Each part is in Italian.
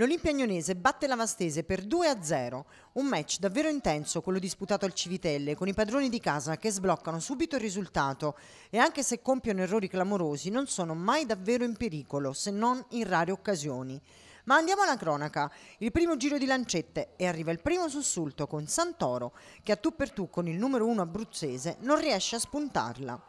L'Olimpia Agnonese batte la Vastese per 2-0, un match davvero intenso quello disputato al Civitelle con i padroni di casa che sbloccano subito il risultato e anche se compiono errori clamorosi non sono mai davvero in pericolo se non in rare occasioni. Ma andiamo alla cronaca. Il primo giro di lancette e arriva il primo sussulto con Santoro che a tu per tu con il numero 1 abruzzese non riesce a spuntarla.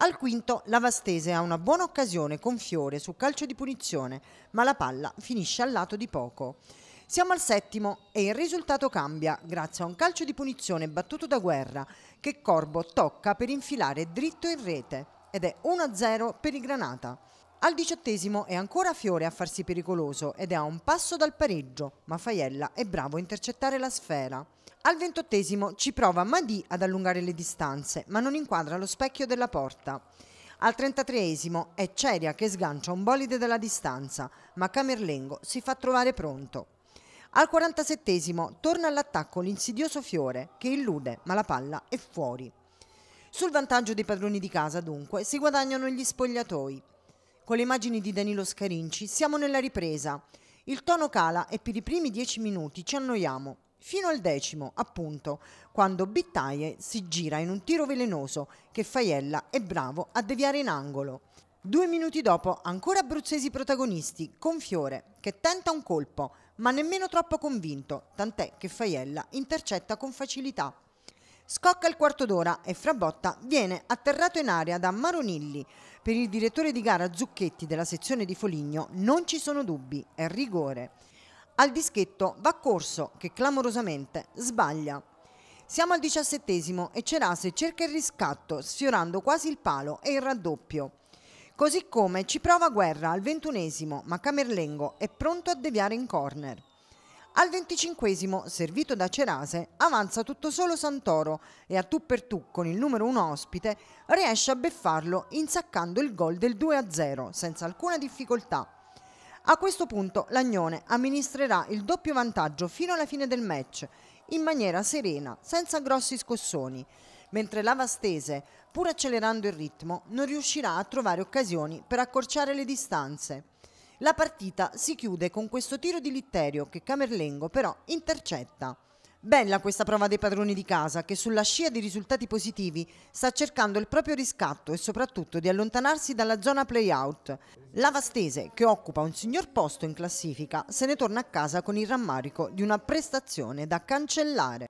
Al quinto, la Vastese ha una buona occasione con Fiore su calcio di punizione, ma la palla finisce al lato di poco. Siamo al settimo e il risultato cambia grazie a un calcio di punizione battuto da Guerra che Corbo tocca per infilare dritto in rete ed è 1-0 per i Granata. Al diciottesimo è ancora Fiore a farsi pericoloso ed è a un passo dal pareggio, ma Faiella è bravo a intercettare la sfera. Al ventottesimo ci prova Madi ad allungare le distanze, ma non inquadra lo specchio della porta. Al trentatreesimo è Ceria che sgancia un bolide dalla distanza, ma Camerlengo si fa trovare pronto. Al quarantasettesimo torna all'attacco l'insidioso Fiore, che illude, ma la palla è fuori. Sul vantaggio dei padroni di casa, dunque, si guadagnano gli spogliatoi. Con le immagini di Danilo Scarinci siamo nella ripresa. Il tono cala e per i primi dieci minuti ci annoiamo fino al decimo, appunto, quando Bittaie si gira in un tiro velenoso che Faiella è bravo a deviare in angolo. Due minuti dopo, ancora abruzzesi protagonisti, con Fiore, che tenta un colpo, ma nemmeno troppo convinto, tant'è che Faiella intercetta con facilità. Scocca il quarto d'ora e Frabotta viene atterrato in aria da Maronilli. Per il direttore di gara Zucchetti della sezione di Foligno non ci sono dubbi, è rigore. Al dischetto va Corso che clamorosamente sbaglia. Siamo al diciassettesimo e Cerase cerca il riscatto sfiorando quasi il palo e il raddoppio. Così come ci prova Guerra al ventunesimo ma Camerlengo è pronto a deviare in corner. Al venticinquesimo, servito da Cerase, avanza tutto solo Santoro e a tu per tu con il numero uno ospite riesce a beffarlo insaccando il gol del 2-0 senza alcuna difficoltà. A questo punto l'Agnone amministrerà il doppio vantaggio fino alla fine del match, in maniera serena, senza grossi scossoni, mentre Lavastese, pur accelerando il ritmo, non riuscirà a trovare occasioni per accorciare le distanze. La partita si chiude con questo tiro di Litterio che Camerlengo però intercetta. Bella questa prova dei padroni di casa che sulla scia di risultati positivi sta cercando il proprio riscatto e soprattutto di allontanarsi dalla zona play-out. La Vastese, che occupa un signor posto in classifica, se ne torna a casa con il rammarico di una prestazione da cancellare.